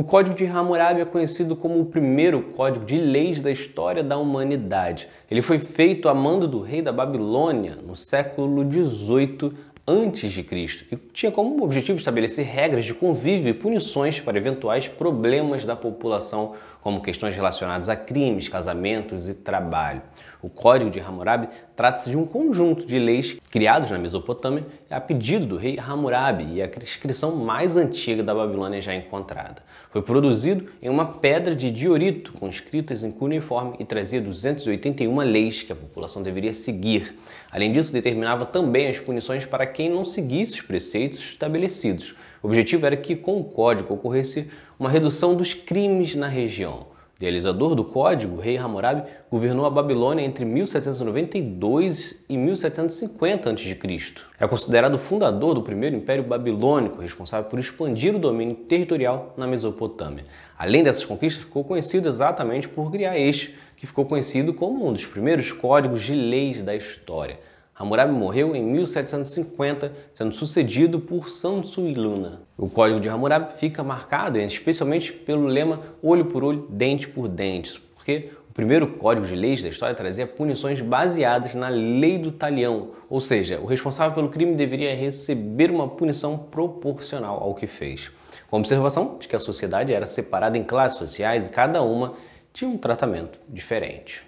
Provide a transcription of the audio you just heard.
O Código de Hammurabi é conhecido como o primeiro código de leis da história da humanidade. Ele foi feito a mando do rei da Babilônia no século 18 antes de Cristo e tinha como objetivo estabelecer regras de convívio e punições para eventuais problemas da população como questões relacionadas a crimes, casamentos e trabalho. O Código de Hammurabi trata-se de um conjunto de leis criados na Mesopotâmia a pedido do rei Hammurabi e a inscrição mais antiga da Babilônia já encontrada. Foi produzido em uma pedra de diorito com escritas em cuneiforme e trazia 281 leis que a população deveria seguir. Além disso, determinava também as punições para quem não seguisse os preceitos estabelecidos. O objetivo era que, com o código, ocorresse uma redução dos crimes na região. Idealizador do código, o rei Hammurabi governou a Babilônia entre 1792 e 1750 a.C. É considerado o fundador do primeiro império babilônico, responsável por expandir o domínio territorial na Mesopotâmia. Além dessas conquistas, ficou conhecido exatamente por criar este, que ficou conhecido como um dos primeiros códigos de leis da história. Hammurabi morreu em 1750, sendo sucedido por Samsu Iluna. O código de Hammurabi fica marcado especialmente pelo lema olho por olho, dente por dente, porque o primeiro código de leis da história trazia punições baseadas na lei do talião, ou seja, o responsável pelo crime deveria receber uma punição proporcional ao que fez. Com a observação de que a sociedade era separada em classes sociais e cada uma tinha um tratamento diferente.